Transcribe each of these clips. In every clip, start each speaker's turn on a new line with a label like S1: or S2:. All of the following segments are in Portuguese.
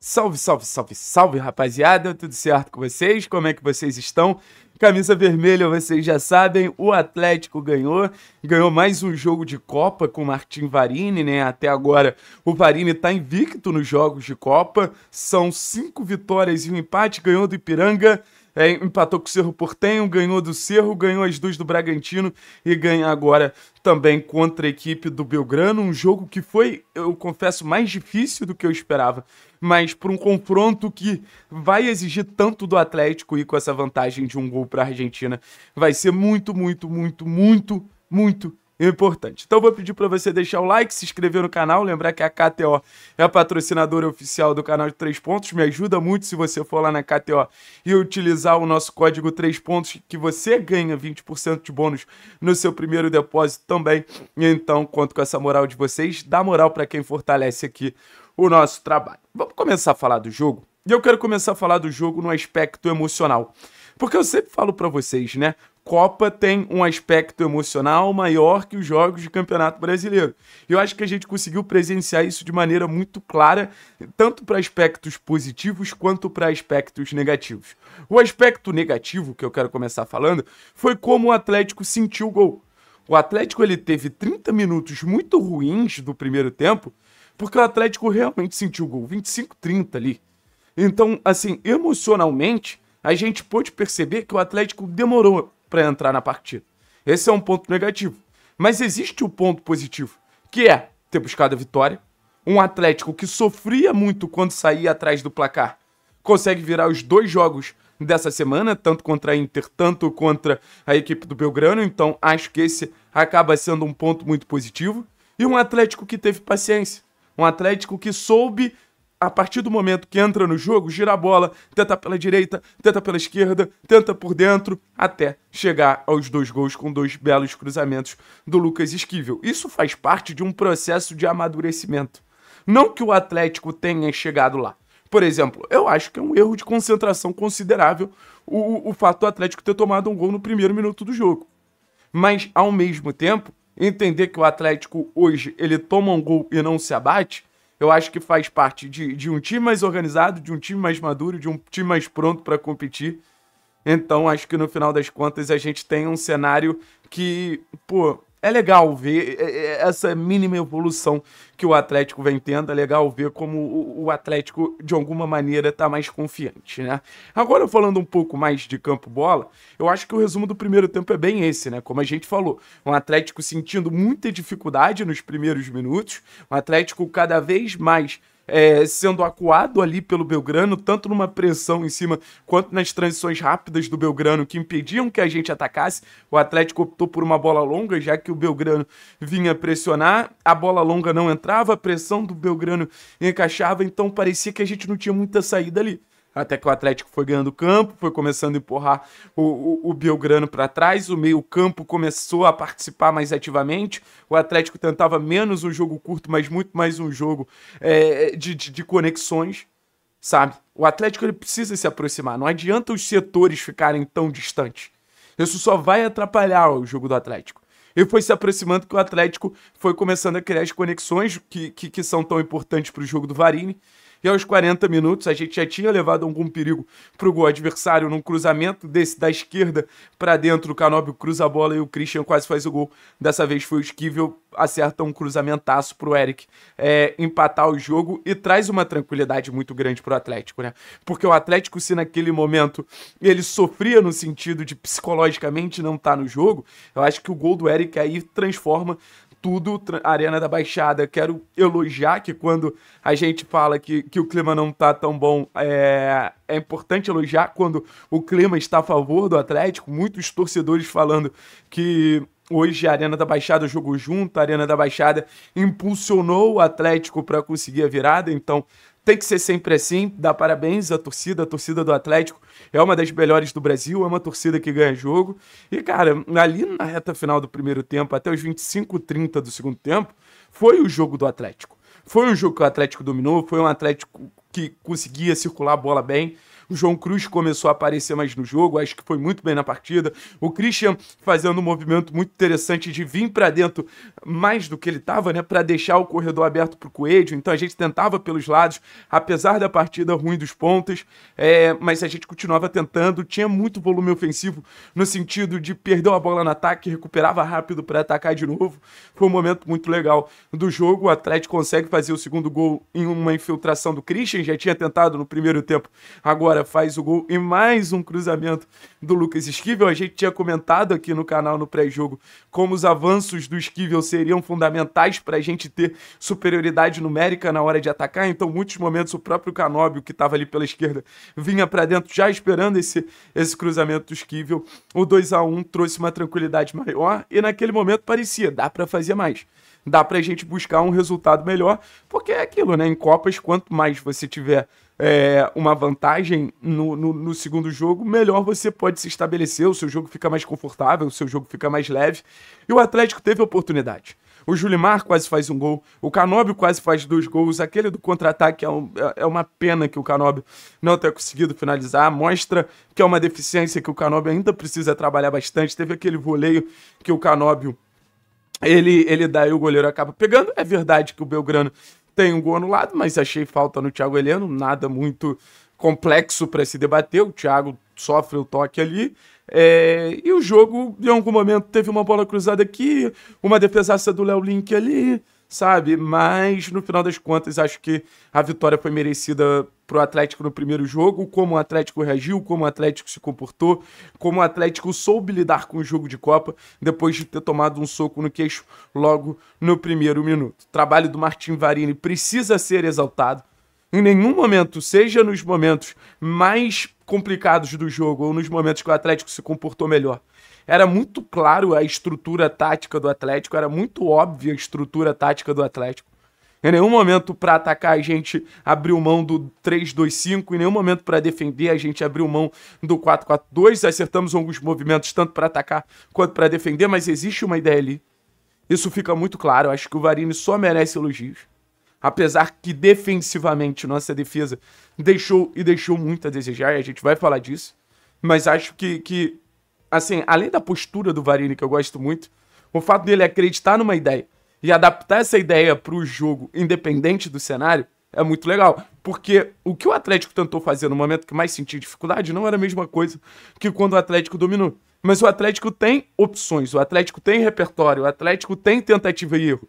S1: Salve, salve, salve, salve, rapaziada! Tudo certo com vocês? Como é que vocês estão? Camisa vermelha, vocês já sabem, o Atlético ganhou, ganhou mais um jogo de Copa com o Martim Varini, né? Até agora o Varini tá invicto nos jogos de Copa, são cinco vitórias e um empate, ganhou do Ipiranga, é, empatou com o Cerro Portenho, ganhou do Cerro, ganhou as duas do Bragantino e ganha agora também contra a equipe do Belgrano, um jogo que foi, eu confesso, mais difícil do que eu esperava, mas por um confronto que vai exigir tanto do Atlético e com essa vantagem de um gol para a Argentina, vai ser muito, muito, muito, muito, muito importante. Então vou pedir para você deixar o like, se inscrever no canal, lembrar que a KTO é a patrocinadora oficial do canal de 3 pontos, me ajuda muito se você for lá na KTO e utilizar o nosso código 3 pontos que você ganha 20% de bônus no seu primeiro depósito também. Então conto com essa moral de vocês, dá moral para quem fortalece aqui o nosso trabalho. Vamos começar a falar do jogo? E eu quero começar a falar do jogo no aspecto emocional. Porque eu sempre falo para vocês, né? Copa tem um aspecto emocional maior que os jogos de Campeonato Brasileiro. Eu acho que a gente conseguiu presenciar isso de maneira muito clara, tanto para aspectos positivos quanto para aspectos negativos. O aspecto negativo que eu quero começar falando foi como o Atlético sentiu o gol. O Atlético ele teve 30 minutos muito ruins do primeiro tempo, porque o Atlético realmente sentiu o gol, 25 30 ali. Então, assim, emocionalmente, a gente pôde perceber que o Atlético demorou para entrar na partida. Esse é um ponto negativo. Mas existe o um ponto positivo, que é ter buscado a vitória. Um Atlético que sofria muito quando saía atrás do placar consegue virar os dois jogos dessa semana, tanto contra a Inter, tanto contra a equipe do Belgrano. Então acho que esse acaba sendo um ponto muito positivo. E um Atlético que teve paciência. Um Atlético que soube a partir do momento que entra no jogo, gira a bola, tenta pela direita, tenta pela esquerda, tenta por dentro, até chegar aos dois gols com dois belos cruzamentos do Lucas Esquivel. Isso faz parte de um processo de amadurecimento. Não que o Atlético tenha chegado lá. Por exemplo, eu acho que é um erro de concentração considerável o, o fato do Atlético ter tomado um gol no primeiro minuto do jogo. Mas, ao mesmo tempo, entender que o Atlético hoje ele toma um gol e não se abate eu acho que faz parte de, de um time mais organizado, de um time mais maduro, de um time mais pronto para competir. Então, acho que no final das contas a gente tem um cenário que, pô, é legal ver é, é, essa mínima evolução que o Atlético vem tendo. É legal ver como o Atlético, de alguma maneira, está mais confiante, né? Agora, falando um pouco mais de campo-bola, eu acho que o resumo do primeiro tempo é bem esse, né? Como a gente falou, um Atlético sentindo muita dificuldade nos primeiros minutos, um Atlético cada vez mais é, sendo acuado ali pelo Belgrano, tanto numa pressão em cima quanto nas transições rápidas do Belgrano que impediam que a gente atacasse. O Atlético optou por uma bola longa, já que o Belgrano vinha pressionar, a bola longa não entrava, a pressão do Belgrano encaixava, então parecia que a gente não tinha muita saída ali até que o Atlético foi ganhando campo, foi começando a empurrar o, o, o Belgrano para trás, o meio-campo começou a participar mais ativamente, o Atlético tentava menos um jogo curto, mas muito mais um jogo é, de, de, de conexões, sabe? O Atlético ele precisa se aproximar, não adianta os setores ficarem tão distantes. Isso só vai atrapalhar o jogo do Atlético. E foi se aproximando que o Atlético foi começando a criar as conexões que, que, que são tão importantes para o jogo do Varini. E aos 40 minutos, a gente já tinha levado algum perigo para o gol adversário num cruzamento desse da esquerda para dentro. O Canobio cruza a bola e o Christian quase faz o gol. Dessa vez foi o Esquivel, acerta um cruzamentaço para o Eric é, empatar o jogo e traz uma tranquilidade muito grande para o Atlético, né? Porque o Atlético, se naquele momento ele sofria no sentido de psicologicamente não estar tá no jogo, eu acho que o gol do Eric aí transforma tudo, Arena da Baixada, quero elogiar que quando a gente fala que, que o clima não tá tão bom, é, é importante elogiar quando o clima está a favor do Atlético. Muitos torcedores falando que Hoje a Arena da Baixada jogou junto, a Arena da Baixada impulsionou o Atlético para conseguir a virada, então tem que ser sempre assim. Dá parabéns à torcida, a torcida do Atlético é uma das melhores do Brasil, é uma torcida que ganha jogo. E, cara, ali na reta final do primeiro tempo, até os 25, 30 do segundo tempo, foi o jogo do Atlético. Foi um jogo que o Atlético dominou, foi um Atlético que conseguia circular a bola bem, o João Cruz começou a aparecer mais no jogo, acho que foi muito bem na partida. O Christian fazendo um movimento muito interessante de vir para dentro mais do que ele estava, né, para deixar o corredor aberto para o Coelho. Então a gente tentava pelos lados, apesar da partida ruim dos pontas, é, mas a gente continuava tentando. Tinha muito volume ofensivo no sentido de perder a bola no ataque, recuperava rápido para atacar de novo. Foi um momento muito legal do jogo. O Atlético consegue fazer o segundo gol em uma infiltração do Christian, já tinha tentado no primeiro tempo. Agora hora, faz o gol e mais um cruzamento do Lucas Esquivel. A gente tinha comentado aqui no canal no pré-jogo como os avanços do Esquivel seriam fundamentais para a gente ter superioridade numérica na hora de atacar. Então, muitos momentos, o próprio Canóbio, que estava ali pela esquerda, vinha para dentro já esperando esse, esse cruzamento do Esquivel. O 2 a 1 trouxe uma tranquilidade maior e naquele momento parecia, dá para fazer mais dá para a gente buscar um resultado melhor, porque é aquilo, né? Em Copas, quanto mais você tiver é, uma vantagem no, no, no, segundo jogo, melhor você pode se estabelecer, o seu jogo fica mais confortável, o seu jogo fica mais leve. E o Atlético teve oportunidade. O Julimar quase faz um gol, o Canóbio quase faz dois gols, aquele do contra-ataque é, um, é, é uma pena que o Canóbio não tenha conseguido finalizar, mostra que é uma deficiência que o Canóbio ainda precisa trabalhar bastante. Teve aquele voleio que o Canóbio ele, ele dá e o goleiro acaba pegando. É verdade que o Belgrano tem um gol anulado, mas achei falta no Thiago Heleno, nada muito complexo para se debater. O Thiago sofre o toque ali. É, e o jogo, em algum momento, teve uma bola cruzada aqui, uma defesaça do Léo Link ali, sabe? Mas no final das contas, acho que a vitória foi merecida para o Atlético no primeiro jogo, como o Atlético reagiu, como o Atlético se comportou, como o Atlético soube lidar com o jogo de Copa depois de ter tomado um soco no queixo logo no primeiro minuto. O trabalho do Martin Varini precisa ser exaltado. Em nenhum momento, seja nos momentos mais complicados do jogo ou nos momentos que o Atlético se comportou melhor, era muito claro a estrutura tática do Atlético, era muito óbvia a estrutura tática do Atlético. Em nenhum momento para atacar a gente abriu mão do 3-2-5, em nenhum momento para defender a gente abriu mão do 4-4-2. Acertamos alguns movimentos tanto para atacar quanto para defender, mas existe uma ideia ali. Isso fica muito claro. acho que o Varini só merece elogios. Apesar que defensivamente nossa defesa deixou e deixou muito a desejar, e a gente vai falar disso. Mas acho que, que assim, além da postura do Varini, que eu gosto muito, o fato dele acreditar numa ideia e adaptar essa ideia para o jogo independente do cenário é muito legal. Porque o que o Atlético tentou fazer no momento que mais sentia dificuldade não era a mesma coisa que quando o Atlético dominou. Mas o Atlético tem opções, o Atlético tem repertório, o Atlético tem tentativa e erro.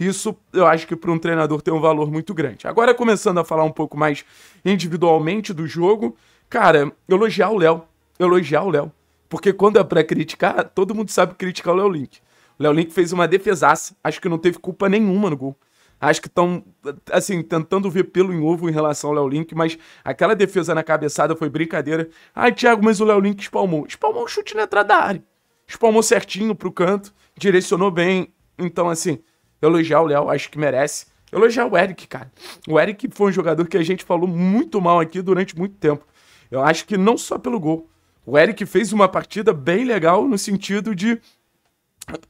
S1: Isso eu acho que para um treinador tem um valor muito grande. Agora, começando a falar um pouco mais individualmente do jogo, cara, elogiar o Léo. Elogiar o Léo. Porque quando é para criticar, todo mundo sabe criticar o Léo Link. O Léo Link fez uma defesaça. Acho que não teve culpa nenhuma no gol. Acho que estão, assim, tentando ver pelo em ovo em relação ao Léo Link, mas aquela defesa na cabeçada foi brincadeira. Ai, ah, Thiago, mas o Léo Link espalmou. Espalmou um chute na entrada da área. Espalmou certinho pro canto, direcionou bem. Então, assim, elogiar o Léo, acho que merece. Elogiar o Eric, cara. O Eric foi um jogador que a gente falou muito mal aqui durante muito tempo. Eu acho que não só pelo gol. O Eric fez uma partida bem legal no sentido de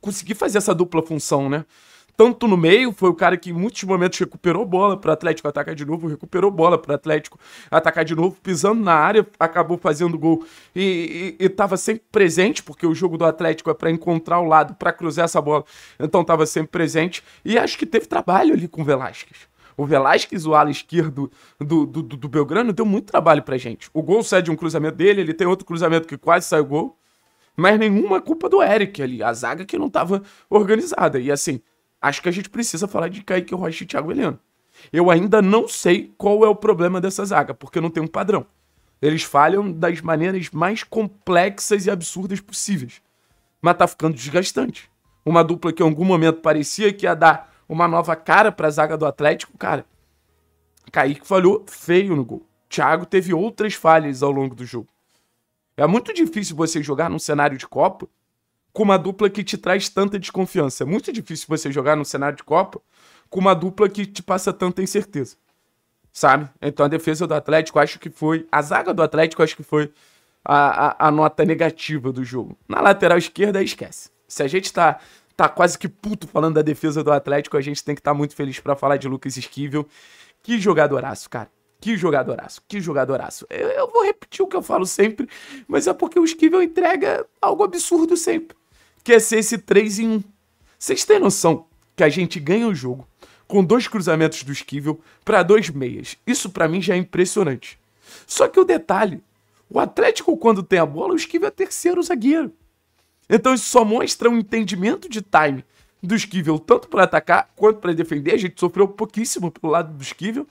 S1: conseguir fazer essa dupla função, né? Tanto no meio, foi o cara que em muitos momentos recuperou bola para Atlético atacar de novo, recuperou bola para Atlético atacar de novo, pisando na área, acabou fazendo gol e estava sempre presente, porque o jogo do Atlético é para encontrar o lado, para cruzar essa bola, então estava sempre presente. E acho que teve trabalho ali com o Velasquez. O Velasquez, o ala esquerdo do, do, do, do Belgrano, deu muito trabalho para gente. O gol sai de um cruzamento dele, ele tem outro cruzamento que quase sai o gol mas nenhuma culpa do Eric ali, a zaga que não estava organizada. E assim, acho que a gente precisa falar de Kaique Rocha e Thiago Heleno. Eu ainda não sei qual é o problema dessa zaga, porque não tem um padrão. Eles falham das maneiras mais complexas e absurdas possíveis. Mas tá ficando desgastante. Uma dupla que em algum momento parecia que ia dar uma nova cara pra zaga do Atlético, cara. Kaique falhou feio no gol. Thiago teve outras falhas ao longo do jogo. É muito difícil você jogar num cenário de Copa com uma dupla que te traz tanta desconfiança. É muito difícil você jogar num cenário de Copa com uma dupla que te passa tanta incerteza. Sabe? Então a defesa do Atlético acho que foi. A zaga do Atlético acho que foi a, a, a nota negativa do jogo. Na lateral esquerda, esquece. Se a gente tá, tá quase que puto falando da defesa do Atlético, a gente tem que estar tá muito feliz para falar de Lucas Esquivel. Que jogadoraço, cara. Que jogadoraço, que jogadoraço. Eu, eu vou repetir o que eu falo sempre, mas é porque o Esquivel entrega algo absurdo sempre. Que é ser esse 3 em 1. Vocês têm noção que a gente ganha o jogo com dois cruzamentos do Esquivel para dois meias. Isso para mim já é impressionante. Só que o detalhe, o Atlético quando tem a bola, o Esquivel é terceiro zagueiro. Então isso só mostra um entendimento de time do Esquivel, tanto para atacar quanto para defender. A gente sofreu pouquíssimo pelo lado do Esquivel.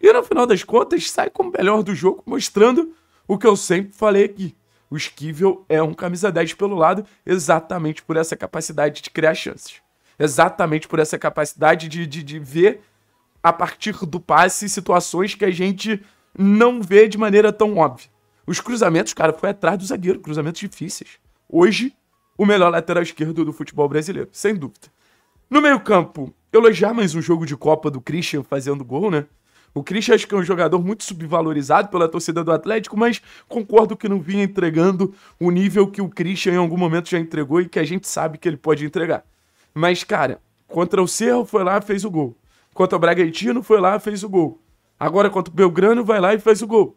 S1: E no final das contas, sai como melhor do jogo, mostrando o que eu sempre falei aqui. O Esquivel é um camisa 10 pelo lado, exatamente por essa capacidade de criar chances. Exatamente por essa capacidade de, de, de ver, a partir do passe, situações que a gente não vê de maneira tão óbvia. Os cruzamentos, cara, foi atrás do zagueiro, cruzamentos difíceis. Hoje, o melhor lateral esquerdo do futebol brasileiro, sem dúvida. No meio-campo, elogiar mais um jogo de Copa do Christian fazendo gol, né? O Christian acho que é um jogador muito subvalorizado pela torcida do Atlético, mas concordo que não vinha entregando o nível que o Christian em algum momento já entregou e que a gente sabe que ele pode entregar. Mas, cara, contra o Cerro foi lá, fez o gol. Contra o Bragantino foi lá, fez o gol. Agora contra o Belgrano vai lá e faz o gol.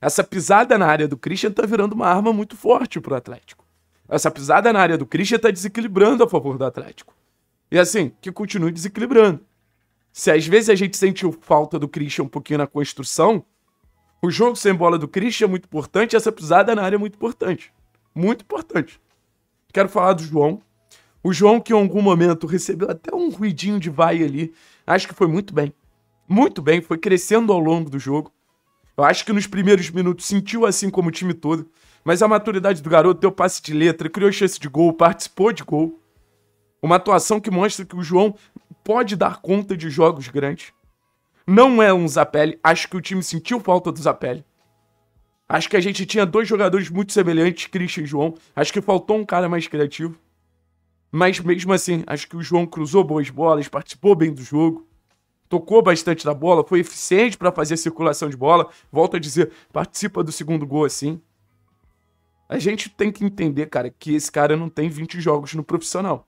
S1: Essa pisada na área do Christian tá virando uma arma muito forte pro Atlético. Essa pisada na área do Christian tá desequilibrando a favor do Atlético. E assim, que continue desequilibrando. Se às vezes a gente sentiu falta do Christian um pouquinho na construção, o jogo sem bola do Christian é muito importante, essa pisada na área é muito importante. Muito importante. Quero falar do João. O João que em algum momento recebeu até um ruidinho de vai ali, acho que foi muito bem. Muito bem, foi crescendo ao longo do jogo. Eu acho que nos primeiros minutos sentiu assim como o time todo, mas a maturidade do garoto deu passe de letra, criou chance de gol, participou de gol. Uma atuação que mostra que o João pode dar conta de jogos grandes. Não é um Zapelli. Acho que o time sentiu falta do Zapelli. Acho que a gente tinha dois jogadores muito semelhantes, Christian e João. Acho que faltou um cara mais criativo. Mas mesmo assim, acho que o João cruzou boas bolas, participou bem do jogo, tocou bastante da bola, foi eficiente para fazer a circulação de bola. Volto a dizer, participa do segundo gol assim. A gente tem que entender, cara, que esse cara não tem 20 jogos no profissional.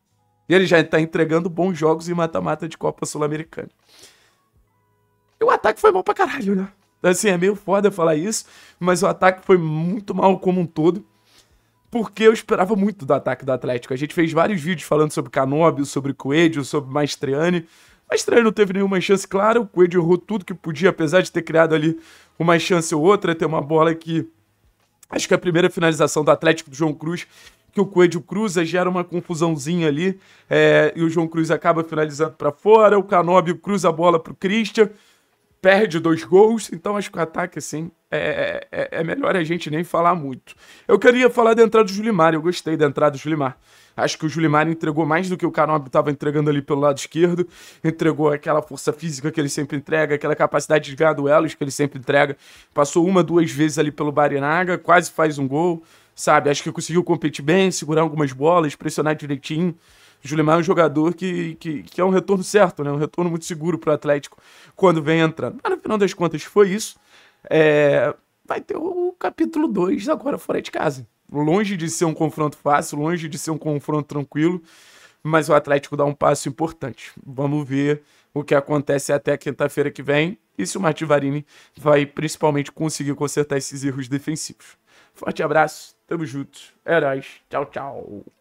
S1: E ele já está entregando bons jogos em mata-mata de Copa Sul-Americana. E o ataque foi mal pra caralho, né? Então, assim, é meio foda falar isso, mas o ataque foi muito mal como um todo. Porque eu esperava muito do ataque do Atlético. A gente fez vários vídeos falando sobre Canóbio, sobre Coelho, sobre Mastriani. Mastriani não teve nenhuma chance, claro. O Coelho errou tudo que podia, apesar de ter criado ali uma chance ou outra, ter uma bola que. Acho que é a primeira finalização do Atlético do João Cruz que o Coelho cruza, gera uma confusãozinha ali, é, e o João Cruz acaba finalizando para fora, o Canobio cruza a bola para o Christian, perde dois gols, então acho que o ataque, assim, é, é, é, melhor a gente nem falar muito. Eu queria falar da entrada do Julimar, eu gostei da entrada do Julimar. Acho que o Julimar entregou mais do que o Canobio estava entregando ali pelo lado esquerdo. Entregou aquela força física que ele sempre entrega, aquela capacidade de ganhar duelos que ele sempre entrega. Passou uma, duas vezes ali pelo Barinaga, quase faz um gol sabe? Acho que conseguiu competir bem, segurar algumas bolas, pressionar direitinho. O Julimar é um jogador que, que, que, é um retorno certo, né? Um retorno muito seguro para o Atlético quando vem entrando. Mas no final das contas foi isso. É... vai ter o capítulo 2 agora fora de casa. Longe de ser um confronto fácil, longe de ser um confronto tranquilo, mas o Atlético dá um passo importante. Vamos ver o que acontece até quinta-feira que vem e se o Mativarini vai principalmente conseguir consertar esses erros defensivos. Forte abraço, Tamo juntos. Heróis. Tchau, tchau.